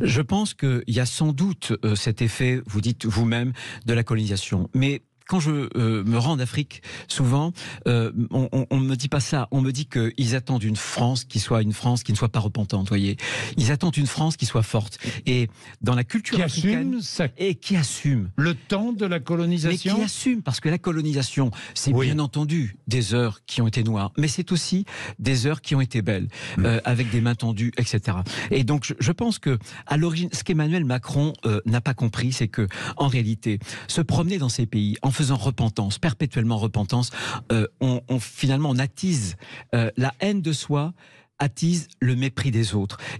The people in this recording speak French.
Je pense qu'il y a sans doute euh, cet effet, vous dites vous-même, de la colonisation. Mais quand je euh, me rends en Afrique, souvent, euh, on ne me dit pas ça. On me dit qu'ils attendent une France qui soit une France qui ne soit pas repentante, voyez. Ils attendent une France qui soit forte. Et dans la culture africaine... Et qui assume. Le temps de la colonisation Mais qui assume, parce que la colonisation, c'est bien entendu des heures qui ont été noires, mais c'est aussi des heures qui ont été belles, mm. euh, avec des mains tendues, etc. Et donc, je, pense que, à l'origine, ce qu'Emmanuel Macron n'a pas compris, c'est que, en réalité, se promener dans ces pays, en faisant repentance, perpétuellement repentance, euh, on, finalement on attise euh, la haine de soi, attise le mépris des autres.